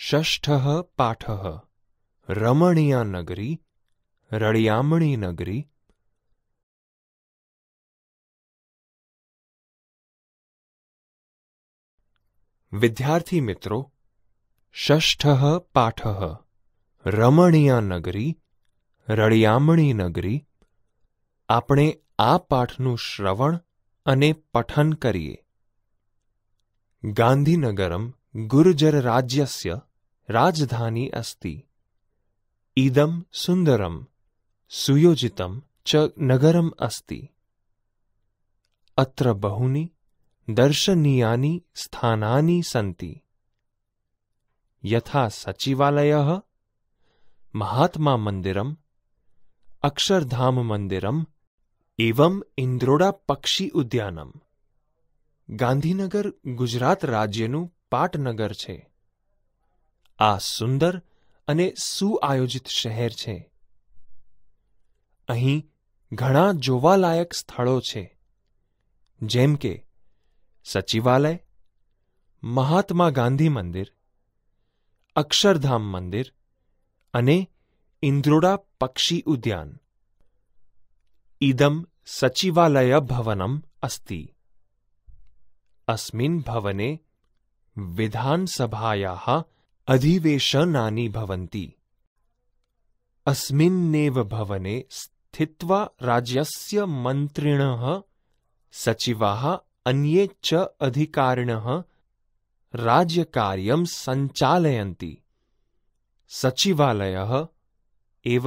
ષષ્ઠઃ પાઠ રમણીયા નગરી રળિયામણી નગરી વિદ્યાર્થી મિત્રો ષષ્ઠઃ પાઠઃ રમણીયા નગરી રળિયામણી નગરી આપણે આ પાઠનું શ્રવણ અને પઠન કરીએ ગાંધીનગરમ ગુર્જર રાજ્યસ્ય राजधानी अस्ति इदं सुन्दरं सुयोजितं च नगरम् अस्ति अत्र बहूनि दर्शनीयानि स्थानानि सन्ति यथा सचिवालयः महात्मामन्दिरम् अक्षरधाममन्दिरम् एवम् ઇન્દ્રોડા પક્ષી ઉદ્યાનમ ગાંધીનગર ગુજરાત રાજ્યનું પાટનગર છે આ સુંદર અને સુઆયોજિત શહેર છે અહીં ઘણા જોવાલાયક સ્થળો છે જેમ કે સચિવાલય મહાત્મા ગાંધી મંદિર અક્ષરધામ મંદિર અને ઇન્દ્રોડા પક્ષી ઉદ્યાન ઇદમ સચિવાલય ભવનમ અસ્તિ અસ્મિન ભવને વિધાનસભાયા अधिवेशनानि भवन्ति अस्मिन्नेव भवने स्थित्वा राज्यस्य मन्त्रिणः सचिवाः अन्ये च अधिकारिणः राज्यकार्यं सञ्चालयन्ति सचिवालयः एव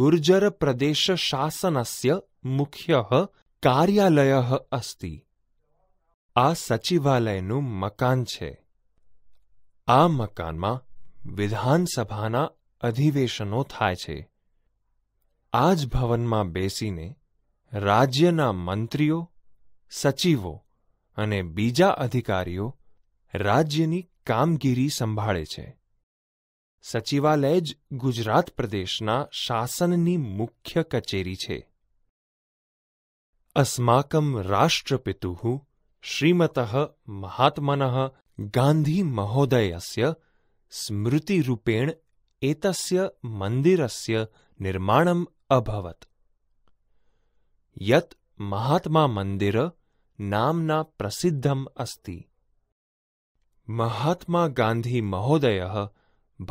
गुर्जरप्रदेशशासनस्य मुख्यः કાર્યાલય અસ્તિ આ સચિવાલયનું મકાન છે આ મકાનમાં વિધાનસભાના અધિવેશનો થાય છે આ જ ભવનમાં બેસીને રાજ્યના મંત્રીઓ સચિવો અને બીજા અધિકારીઓ રાજ્યની કામગીરી સંભાળે છે સચિવાલય જ ગુજરાત પ્રદેશના શાસનની મુખ્ય કચેરી છે અસ્માકમ રાષ્ટ્રપિતુ શ્રીમત મહાત્મન गान्धीमहोदयस्य स्मृतिरूपेण एतस्य मन्दिरस्य निर्माणम् अभवत् यत् महात्मामन्दिर नाम्ना प्रसिद्धम् अस्ति महात्मागान्धीमहोदयः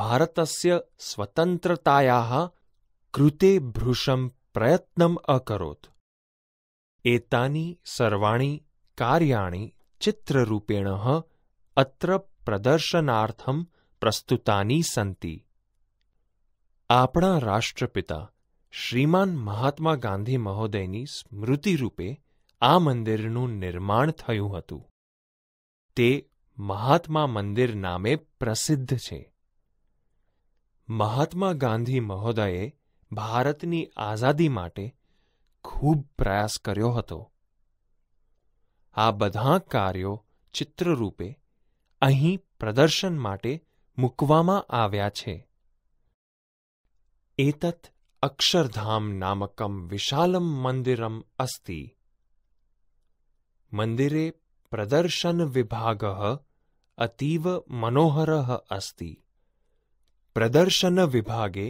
भारतस्य स्वतन्त्रतायाः कृते भृशं प्रयत्नम् अकरोत् एतानि सर्वाणि कार्याणि चित्ररूपेण અત્ર પ્રદર્શનાર્થમ પ્રસ્તુતાની સંતિ આપણા રાષ્ટ્રપિતા શ્રીમાન મહાત્મા ગાંધી મહોદયની સ્મૃતિરૂપે આ મંદિરનું નિર્માણ થયું હતું તે મહાત્મા મંદિર નામે પ્રસિદ્ધ છે મહાત્મા ગાંધી મહોદયે ભારતની આઝાદી માટે ખૂબ પ્રયાસ કર્યો હતો આ બધા કાર્યો ચિત્રરૂપે અહીં પ્રદર્શન માટે મૂકવામાં આવ્યા છે એતત અક્ષરધામ નામકમ વિશાલમ મંદિરમ અસ્તિ મંદિરે પ્રદર્શન વિભાગ અતીવ મનોહર અસ્તિ પ્રદર્શન વિભાગે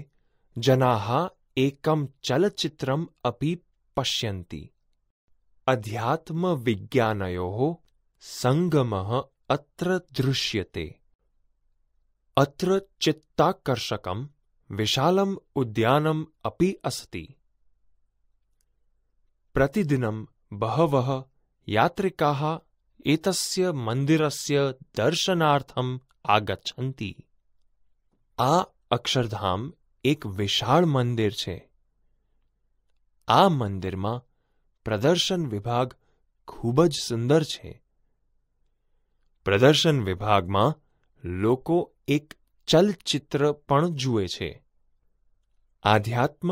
જના એકમ ચલચિત્રમ અપી પશ્યંતિ અધ્યાત્મ વિજ્ઞાનયો સંગમ अत्र दृश्यते अत्र विशाल विशालम् उद्यानम् अपि अस्ति प्रतिदिनं बहवः यात्रिकाः एतस्य मन्दिरस्य दर्शनार्थम् आगच्छन्ति आ अक्षरधाम एक विशाल मंदिर छे आ मंदिर પ્રદર્શન प्रदर्शन विभाग खूबज सुंदर છે પ્રદર્શન વિભાગમાં લોકો એક ચલચિત્ર પણ જુએ છે આધ્યાત્મ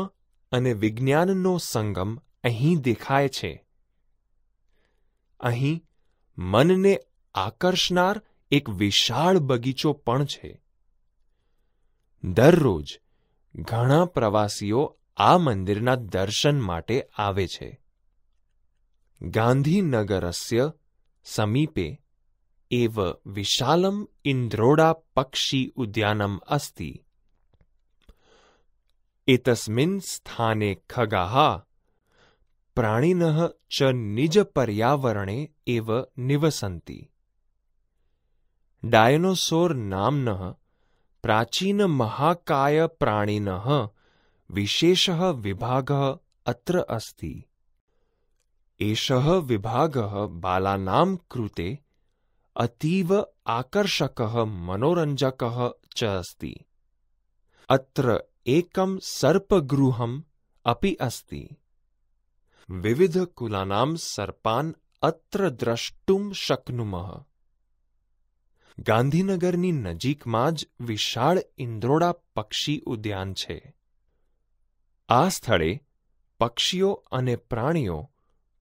અને વિજ્ઞાનનો સંગમ અહીં દેખાય છે અહીં મનને આકર્ષનાર એક વિશાળ બગીચો પણ છે દરરોજ ઘણા પ્રવાસીઓ આ મંદિરના દર્શન માટે આવે છે ગાંધીનગરસ્ય સમીપે एव विशालम् पक्षी उद्यानम् अस्ति एतस्मिन् स्थाने खगाः प्राणिनः च निजपर्यावरणे एव निवसन्ति डायनोसोर् नाम्नः प्राचीनमहाकायप्राणिनः विशेषः विभागः अत्र अस्ति एषः विभागः बालानां कृते अतीव आकर्षकः मनोरञ्जकः च अस्ति अत्र एकं सर्पगृहम् अपि अस्ति विविधकुलानां सर्पान् अत्र द्रष्टुं शक्नुमः ગાંધીનગરની નજીકમાં જ વિશાળ ઇન્દ્રોડા પક્ષી ઉદ્યાન છે આ સ્થળે પક્ષીઓ અને પ્રાણીઓ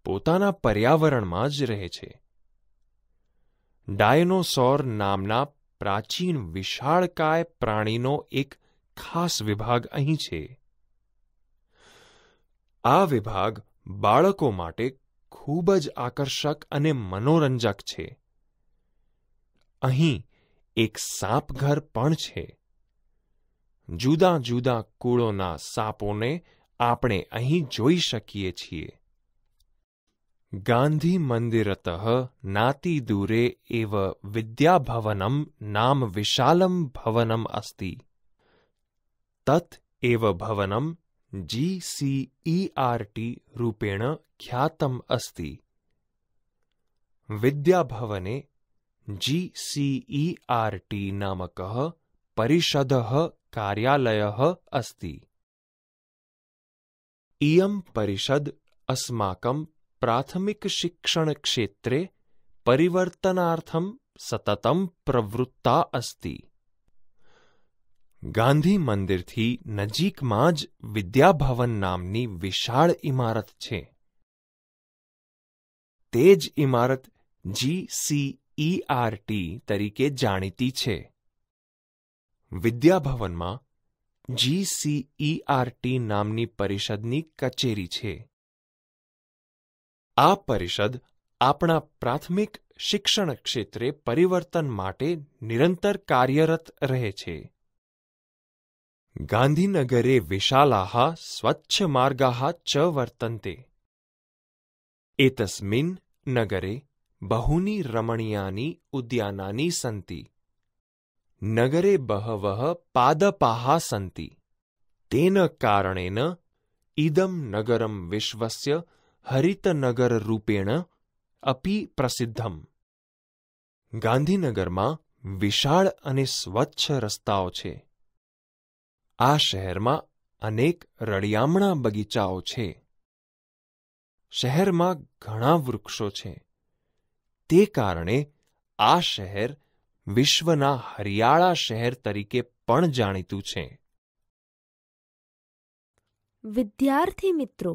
પોતાના પર્યાવરણમાં જ રહે છે ડાયનોસોર નામના પ્રાચીન વિશાળકાય પ્રાણીનો એક ખાસ વિભાગ અહીં છે આ વિભાગ બાળકો માટે ખૂબ જ આકર્ષક અને મનોરંજક છે અહીં એક સાપઘર પણ છે જુદા જુદા કુળોના સાપોને આપણે અહીં જોઈ શકીએ છીએ गान्धीमन्दिरतः नातिदूरे एव विद्याभवनं नाम विशालं भवनम् अस्ति तत् एव भवनं जी सी ई आर टी रूपेण ख्यातम् अस्ति विद्याभवने जी सी ई आर टी नामकः परिषदः कार्यालयः अस्ति इयं परिषद् अस्माकं પ્રાથમિક શિક્ષણ ક્ષેત્રે પરિવર્તનાર્થમ સતતમ પ્રવૃત્તા અસ્તિ ગાંધી મંદિરથી નજીકમાં જ વિદ્યાભવન નામની વિશાળ ઇમારત છે તે જ ઇમારત જીસીઈઆરટી તરીકે જાણીતી છે વિદ્યાભવનમાં જીસીઈઆરટી નામની પરિષદની કચેરી છે આ પરિષદ આપણા પ્રાથમિક શિક્ષણ ક્ષેત્રે પરિવર્તન માટે નિરંતર કાર્યરત રહે છે ગાંધીનગરે વિશાલાહ સ્વચ્છ માર્ગાહ ચ વર્તન્તે એતસ્મિન નગરે બહુની રમણીયાની ઉદ્યાનાની સંતિ નગરે બહવહ પાદપાહ સંતિ તેન કારણેન ઇદમ નગરમ વિશ્વસ્ય હરિતનગર રૂપેણ અપિ પ્રસિદ્ધમ ગાંધીનગરમાં વિશાળ અને સ્વચ્છ રસ્તાઓ છે આ શહેરમાં અનેક રળિયામણા બગીચાઓ છે શહેરમાં ઘણા વૃક્ષો છે તે કારણે આ શહેર વિશ્વના હરિયાળા શહેર તરીકે પણ જાણીતું છે વિદ્યાર્થી મિત્રો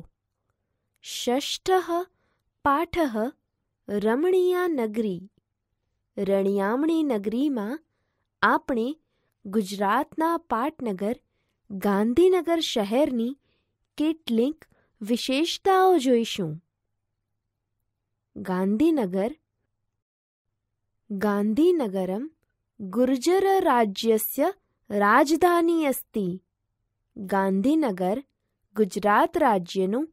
ષષ્ઠઃ પાઠ રમણીયાનગરી નગરી રણિયામણી નગરીમાં આપણે ગુજરાતના પાટનગર ગાંધીનગર શહેરની કેટલીક વિશેષતાઓ જોઈશું ગાંધીનગર ગાંધીનગરમ ગુર્જર રાજ્યસ્ય રાજધાની અસ્તી ગાંધીનગર ગુજરાત રાજ્યનું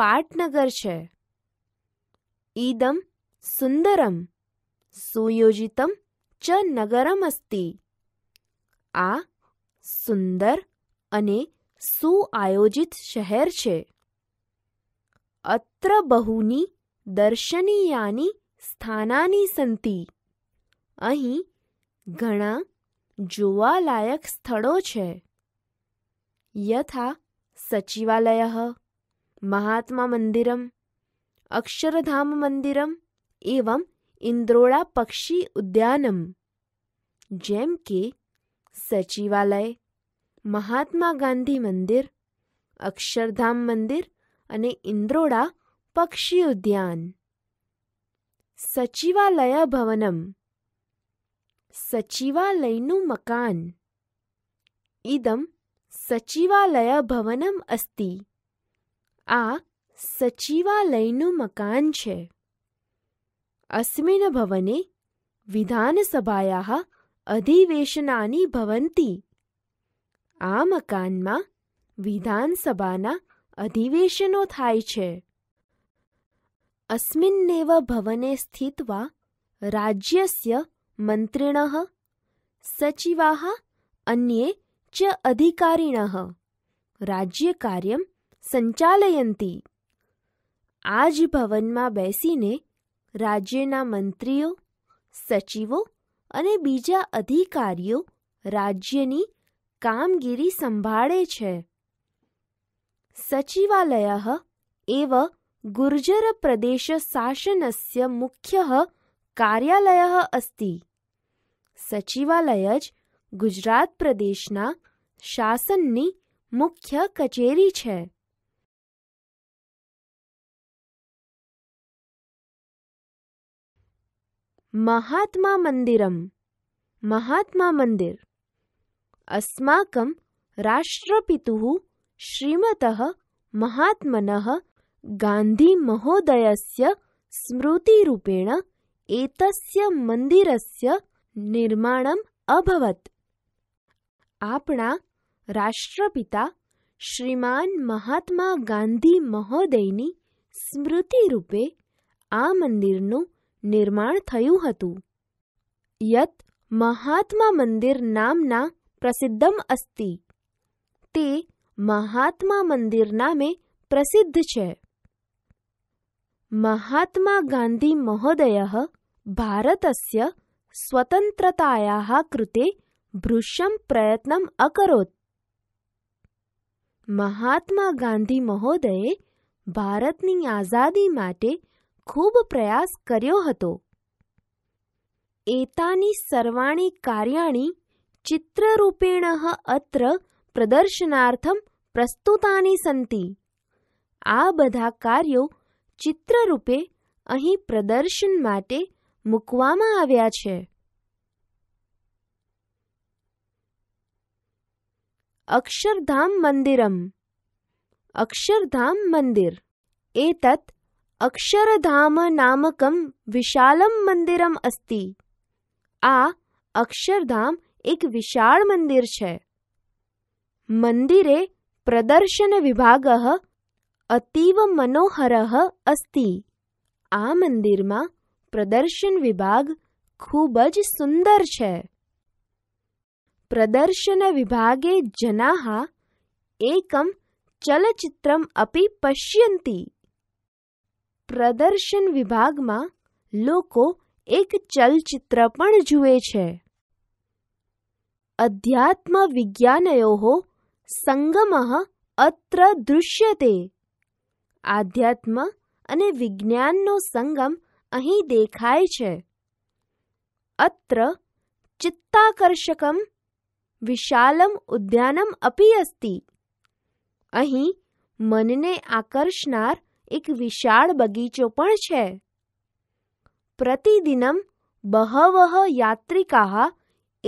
પાટનગર છે ઈદમ સુંદરમ સુયોજિતમ ચ નગરમ અસ્તિ આ સુંદર અને સુઆયોજિત શહેર છે અત્ર બહુની દર્શનીયાની સ્થાનાની સંતિ અહીં ઘણા જોવાલાયક સ્થળો છે યથા સચિવાલય મહાત્મા મંદિરમ અક્ષરધામ મંદિરમ એવમ ઇન્દ્રોળા પક્ષી ઉદ્યાનમ જેમ કે સચિવાલય મહાત્મા ગાંધી મંદિર અક્ષરધામ મંદિર અને ઇન્દ્રોળા પક્ષી ઉદ્યાન સચિવાલય ભવનમ સચિવાલયનું મકાન ઇદમ સચિવાલય ભવનમ અસ્તિ આ સચિવાલયનું મકાન છે અસ્મિન ભવને વિધાનસભાયા અધિવેશનાની ભવંતી આ મકાનમાં વિધાનસભાના અધિવેશનો થાય છે અસ્મિન્નેવ ભવને સ્થિત્વા રાજ્યસ્ય મંત્રિણ સચિવા અન્યે ચ અધિકારીણ રાજ્યકાર્યમ સંચાલયંતી આ જ ભવનમાં બેસીને રાજ્યના મંત્રીઓ સચિવો અને બીજા અધિકારીઓ રાજ્યની કામગીરી સંભાળે છે સચિવાલય એવ ગુર્જર પ્રદેશ શાસનસ્ય મુખ્ય કાર્યાલય અસ્તિ સચિવાલય જ ગુજરાત પ્રદેશના શાસનની મુખ્ય કચેરી છે મહાત્મા મંદિરમ મહાત્મા મંદિર અસ્માકમ રાષ્ટ્રપિતુ શ્રીમત મહાત્મન ગાંધી મહોદયસ્ય સ્મૃતિરૂપેણ એતસ્ય મંદિરસ્ય નિર્માણમ અભવત આપણા રાષ્ટ્રપિતા શ્રીમાન મહાત્મા ગાંધી મહોદયની સ્મૃતિરૂપે આ મંદિરનું નિર્માણ થયું હતું યત મહાત્મા મંદિર નામના પ્રસિદ્ધમ અસ્તિ તે મહાત્મા મંદિર નામે પ્રસિદ્ધ છે મહાત્મા ગાંધી મહોદય ભારતસ્ય સ્વતંત્રતાયાः કૃતે ભૃશ્યમ પ્રયત્નમ અકરોત મહાત્મા ગાંધી મહોદયે ભારતની આઝાદી માટે ખૂબ પ્રયાસ કર્યો હતો એતાની સર્વાણી કાર્યાણી ચિત્રરૂપેણ અત્ર પ્રદર્શનાર્થમ પ્રસ્તુતાની સંતિ આ બધા કાર્યો ચિત્રરૂપે અહીં પ્રદર્શન માટે મૂકવામાં આવ્યા છે અક્ષરધામ મંદિરમ અક્ષરધામ મંદિર એતત अक्षरधाम नामकं विशालं મંદિરમ અસ્તિ આ અક્ષરધામ એક વિશાળ મંદિર છે મંદિરે પ્રદર્શન વિભાગ અતીવ મનોહર અસ્તિ આ મંદિરમાં પ્રદર્શન વિભાગ ખૂબ જ સુંદર છે પ્રદર્શન વિભાગે જનાહ એકમ ચલચિત્રમ અપી પશ્યંતી પ્રદર્શન વિભાગમાં લોકો એક ચલચિત્ર પણ જુએ છે અધ્યાત્મ વિજ્ઞાનયો સંગમ અત્ર દૃશ્યતે આધ્યાત્મ અને વિજ્ઞાનનો સંગમ અહીં દેખાય છે અત્ર ચિત્તાકર્ષકમ વિશાલમ ઉદ્યાનમ અપી અસ્તિ અહીં મનને આકર્ષનાર એક વિશાળ બગીચો પણ છે પ્રતિદિનમ બહવહ યાત્રિકા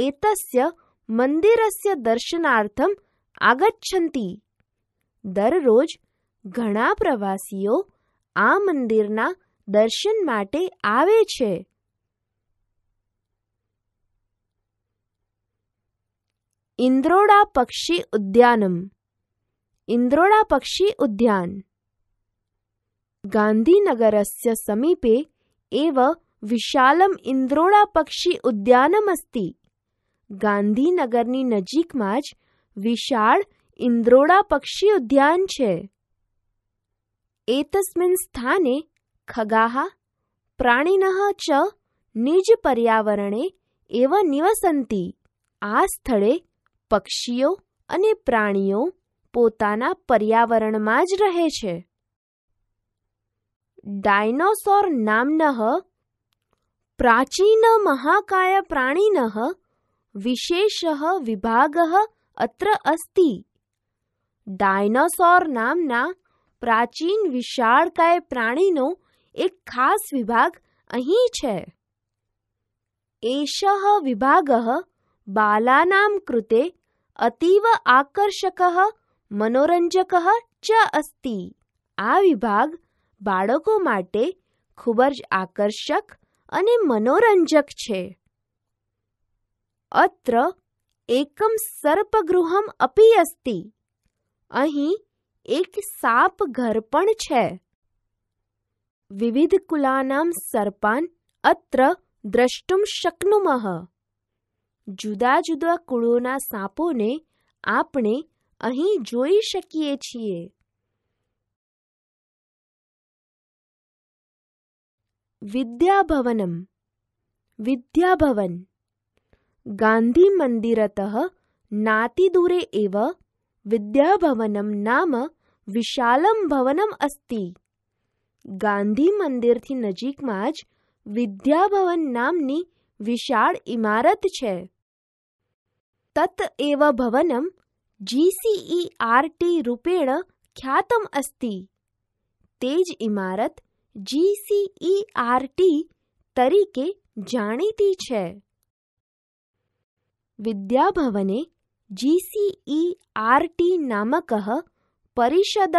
એતસ્ય મંદિરસ્ય દર્શનાર્થમ આગચ્છંતિ દરરોજ ઘણા પ્રવાસીઓ આ મંદિરના દર્શન માટે આવે છે ઇન્દ્રોડા પક્ષી ઉદ્યાનમ ઇન્દ્રોડા પક્ષી ઉદ્યાન गान्धीनगरस्य समीपे एव વિશાલમ ઇન્દ્રોડા પક્ષી ઉદ્યાનમસ્તિ ગાંધીનગરની નજીકમાં જ વિશાળ ઇન્દ્રોડા પક્ષી ઉદ્યાન છે એતસ્મિન સ્થાને ખગાહ પ્રાણીન ચ નિજ પર્યાવરણે એવ નિવસંતિ આ સ્થળે પક્ષીઓ અને પ્રાણીઓ પોતાના પર્યાવરણમાં જ રહે છે ડાયનોસોર નામનઃ प्राचीनमहाकायप्राणिनः विशेषः विभागः अत्र अस्ति ડાયનોસોર નામના પ્રાચીન વિશાળકાય પ્રાણીનો એક ખાસ વિભાગ અહીં છે એષ વિભાગ બાલાનામ કૃતે અતીવ આકર્ષક મનોરંજક ચ અસ્તિ આ વિભાગ બાળકો માટે ખૂબ જ આકર્ષક અને મનોરંજક છે અત્ર એકમ સર્પગૃહમ અપી અસ્તિ અહીં એક સાપ ઘર પણ છે વિવિધ કુલાનામ સર્પાન અત્ર દ્રષ્ટુમ શક્નુમઃ જુદા જુદા કુળોના સાપોને આપણે અહીં જોઈ શકીએ છીએ विद्याभवनं विद्याभवन् गान्धीमन्दिरतः નાતિદૂરે એવ विद्याभवनं नाम વિશાલમ ભવનમ અસ્તિ ગાંધી મંદિરથી નજીકમાં જ વિદ્યાભવન નામની વિશાળ ઇમારત છે તત એવ ભવનમ જીસીઈઆરટી રૂપેણ ખ્યાતમ અસ્તિ તે જ ઇમારત જીસીઈઆરટી તરીકે જાણીતી છે વિદ્યાભવને જીસીઈઆરટી નામક પરિષદ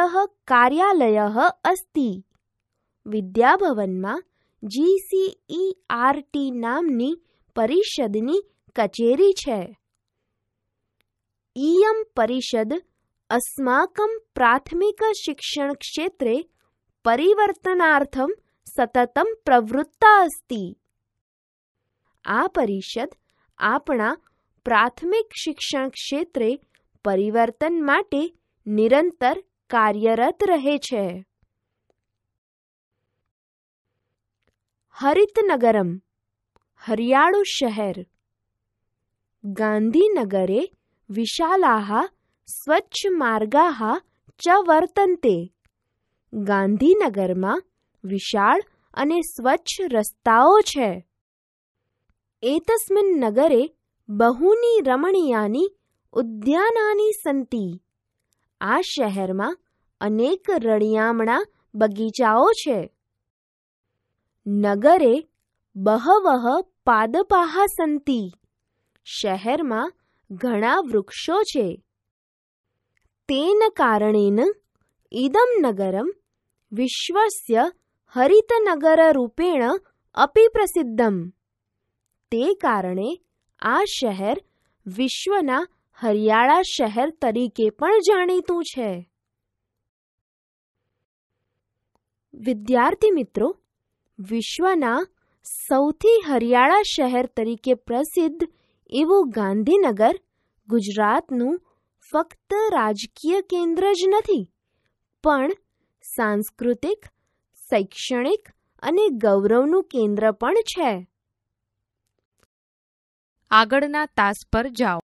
કાર્યાલય અસ્તિ વિદ્યાભવનમાં જીસીઈઆરટી નામની પરિષદની કચેરી છે ઇયમ પરિષદ અસ્માકમ પ્રાથમિક શિક્ષણ ક્ષેત્રે परिवर्तनार्थं सतत प्रवृत्ता अस्ति आ परिषद आपणा प्राथमिक शिक्षण क्षेत्र परिवर्तन माटे निरंतर कार्यरत रहे छे हरित नगरम हरियाणु शहर गांधीनगरे विशाला स्वच्छ मार्गाः च वर्तंते ગાંધીનગરમાં વિશાળ અને સ્વચ્છ રસ્તાઓ છે એતસ્મિન નગરે બહુની રમણીયાની ઉદ્યાનાની સંતિ આ શહેરમાં અનેક રણિયામણા બગીચાઓ છે નગરે બહવહ પાદપાહા સંતિ શહેરમાં ઘણા વૃક્ષો છે તેન કારણેન इदं नगरं विश्वस्य हरितनगररूपेण अपि પ્રસિદ્ધમ તે કારણે આ શહેર વિશ્વના હરિયાળા શહેર તરીકે પણ જાણીતું છે વિદ્યાર્થી મિત્રો વિશ્વના સૌથી હરિયાળા શહેર તરીકે પ્રસિદ્ધ એવું ગાંધીનગર ગુજરાતનું ફક્ત રાજકીય કેન્દ્ર જ નથી પણ સાંસ્કૃતિક શૈક્ષણિક અને ગૌરવનું કેન્દ્ર પણ છે આગળના તાસ પર જાઓ